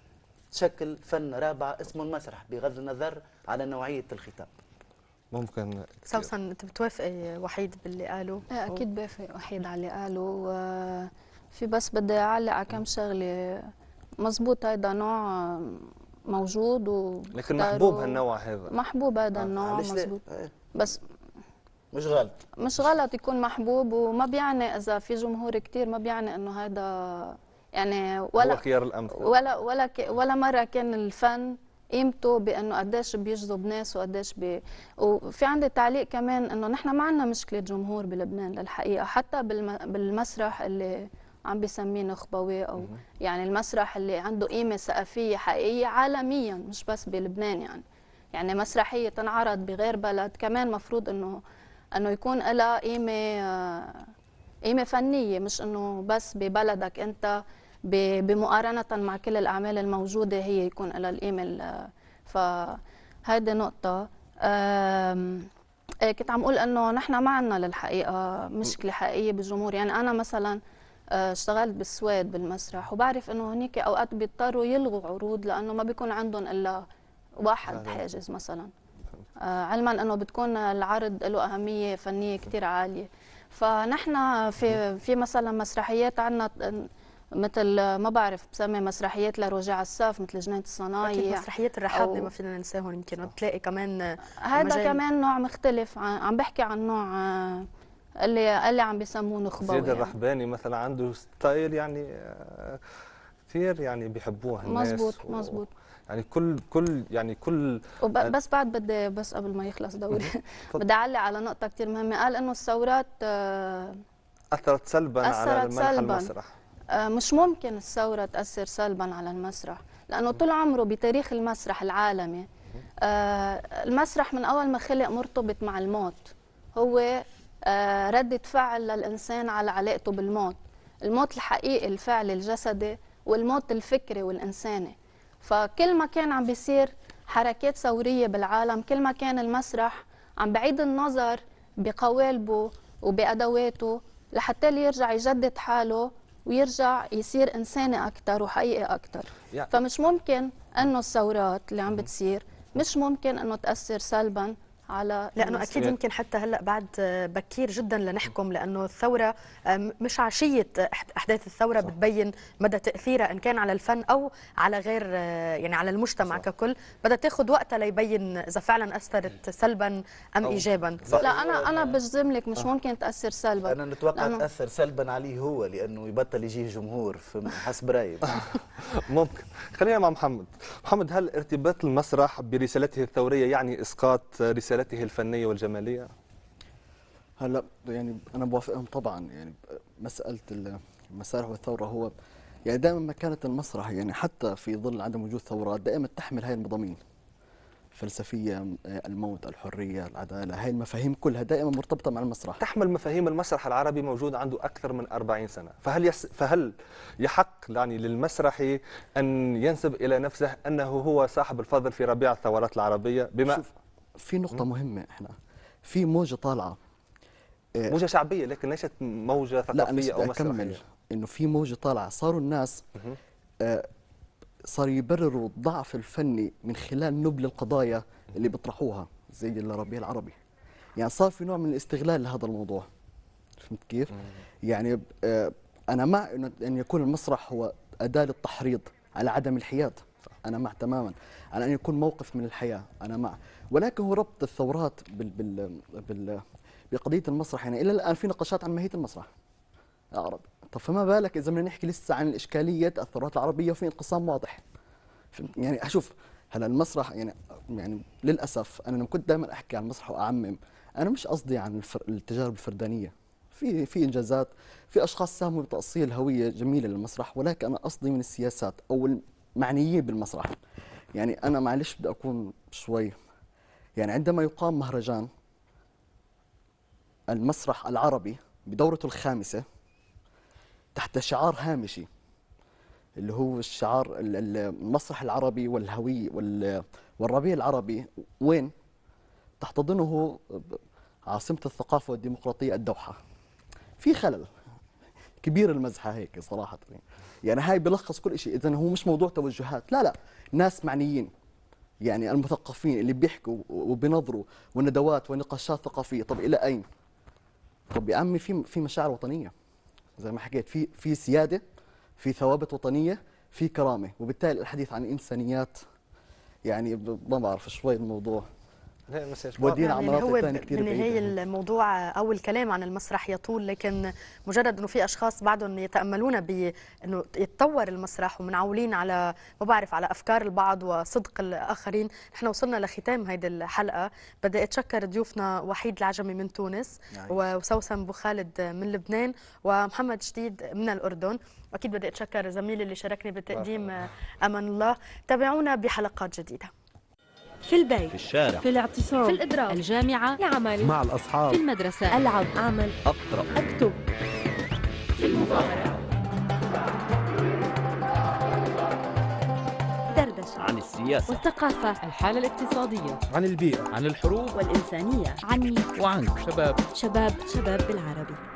تشكل فن رابع اسمه المسرح بغض النظر على نوعيه الخطاب ممكن سوسن انت بتوافقي وحيد باللي قاله اكيد بوافق وحيد على اللي قاله في بس بدي اعلق على كم شغله مزبوط هذا نوع موجود و لكن محبوب هالنوع هذا محبوب هذا النوع آه، مزبوط إيه. بس مش غلط مش غلط يكون محبوب وما بيعني اذا في جمهور كثير ما بيعني انه هذا يعني ولا هو خيار الامثل ولا ولا ولا مره كان الفن قيمته بانه قديش بيجذب ناس وقديش بي... وفي عندي تعليق كمان انه نحن ما عندنا مشكله جمهور بلبنان للحقيقه حتى بالمسرح اللي عم بيسميه نخبوي او يعني المسرح اللي عنده قيمه ثقافيه حقيقيه عالميا مش بس بلبنان يعني يعني مسرحيه تنعرض بغير بلد كمان مفروض انه انه يكون لها قيمه قيمه فنيه مش انه بس ببلدك انت بمقارنه مع كل الاعمال الموجوده هي يكون لها القيمه فهيدي نقطه إيه، كنت عم اقول انه نحن ما عندنا للحقيقه مشكله حقيقيه بالجمهور يعني انا مثلا آه، اشتغلت بالسويد بالمسرح وبعرف انه هنيك اوقات بيضطروا يلغوا عروض لانه ما بيكون عندهم الا واحد حاجز مثلا آه، علما انه بتكون العرض له اهميه فنيه كثير عاليه فنحن في في مثلا مسرحيات عندنا مثل ما بعرف بسمي مسرحيات لروجي عساف مثل جنينه الصنايع مسرحيات الرحابه ما فينا ننساهم يمكن بتلاقي كمان هذا كمان نوع مختلف عم بحكي عن نوع آه، اللي اللي عم بيسموه نخبوي زيد يعني. الرحباني مثلا عنده ستايل يعني آه، كثير يعني بيحبوه الناس مزبوط و... يعني كل كل يعني كل آه، بس بعد بدي بس قبل ما يخلص دوري بدي اعلق على نقطه كثير مهمه قال انه الثورات آه، اثرت سلبا أثرت على سلباً. المسرح آه، مش ممكن الثوره تاثر سلبا على المسرح لانه طول عمره بتاريخ المسرح العالمي المسرح من اول ما خلق مرتبط مع الموت هو ردة فعل للإنسان على علاقته بالموت الموت الحقيقي الفعلي الجسدي والموت الفكري والإنساني فكل ما كان عم بيصير حركات ثورية بالعالم كل ما كان المسرح عم بعيد النظر بقوالبه وبأدواته لحتى يرجع يجدد حاله ويرجع يصير إنساني أكثر وحقيقي أكثر يعني فمش ممكن أنه الثورات اللي عم بتصير مش ممكن أنه تأثر سلباً على لانه اكيد يمكن حتى هلا بعد بكير جدا لنحكم لانه الثوره مش عشيه احداث الثوره صح. بتبين مدى تاثيرها ان كان على الفن او على غير آه، يعني على المجتمع صح. ككل بدها تاخذ وقتها ليبين اذا فعلا اثرت سلبا ام ايجابا صح. لا انا انا بجزم لك مش آه. ممكن تاثر سلبا انا نتوقع لأنه... تاثر سلبا عليه هو لانه يبطل يجيه جمهور حسب رايي ممكن خلينا مع محمد محمد هل ارتباط المسرح برسالته الثوريه يعني اسقاط رساله رسالته الفنيه والجماليه هلا يعني انا بوافقهم طبعا يعني مساله المسارح والثوره هو يعني دائما مكانه المسرح يعني حتى في ظل عدم وجود ثورات دائما تحمل هاي المضامين الفلسفيه الموت الحريه العداله هاي المفاهيم كلها دائما مرتبطه مع المسرح تحمل مفاهيم المسرح العربي موجود عنده اكثر من 40 سنه فهل يس فهل يحق يعني للمسرح ان ينسب الى نفسه انه هو صاحب الفضل في ربيع الثورات العربيه بما شوف. في نقطه مهمه احنا في موجه طالعه آه، موجه شعبيه لكن ليست موجه ثقافيه لا او مسرحيه انه في موجه طالعه صاروا الناس آه، صاروا يبرروا الضعف الفني من خلال نبل القضايا اللي بيطرحوها زي الربيع العربي يعني صار في نوع من الاستغلال لهذا الموضوع فهمت كيف؟ يعني آه، انا مع انه ان يكون المسرح هو اداه للتحريض على عدم الحياد انا مع تماما على ان يكون موقف من الحياه انا مع ولكن هو ربط الثورات بال بال بال بقضيه المسرح يعني الى الان في نقاشات عن ماهيه المسرح العربي طب فما بالك اذا بدنا نحكي لسه عن الإشكالية الثورات العربيه وفي انقسام واضح يعني اشوف هلا المسرح يعني يعني للاسف انا لما كنت دائما احكي عن المسرح واعمم انا مش قصدي عن الفر التجارب الفردانيه في في انجازات في اشخاص ساهموا بتاصيل هويه جميله للمسرح ولكن انا قصدي من السياسات او المعنيين بالمسرح يعني انا معلش بدي اكون شوي يعني عندما يقام مهرجان المسرح العربي بدورته الخامسة تحت شعار هامشي اللي هو الشعار المسرح العربي والهوية والربيع العربي وين تحتضنه عاصمة الثقافة والديمقراطية الدوحة في خلل كبير المزحة هيك صراحة يعني هاي بلخص كل شيء إذا هو مش موضوع توجهات لا لا ناس معنيين يعني المثقفين اللي بيحكوا وبنظروا وندوات ونقاشات ثقافيه طب الى اين طب يا عمي في في مشاعر وطنيه زي ما حكيت في في سياده في ثوابت وطنيه في كرامه وبالتالي الحديث عن انسانيات يعني ما بعرف شوي الموضوع ودينا آه، على يعني مناطق ثانيه كتير بعيده هي الموضوع او الكلام عن المسرح يطول لكن مجرد انه في اشخاص بعدهم يتاملون بانه يتطور المسرح ومنعولين على ما بعرف على افكار البعض وصدق الاخرين نحن وصلنا لختام هذه الحلقه بدي اتشكر ضيوفنا وحيد العجمي من تونس وسوسن بو خالد من لبنان ومحمد جديد من الاردن واكيد بدي اتشكر زميلي اللي شاركني بتقديم امان الله تابعونا بحلقات جديده في البيت في الشارع في الاعتصام في الإدراك الجامعة العمل مع الأصحاب في المدرسة ألعب أعمل أقرأ أكتب في المظاهرة دردشة عن السياسة والثقافة الحالة الاقتصادية عن البيئة عن الحروب والإنسانية عني وعنك شباب شباب شباب بالعربي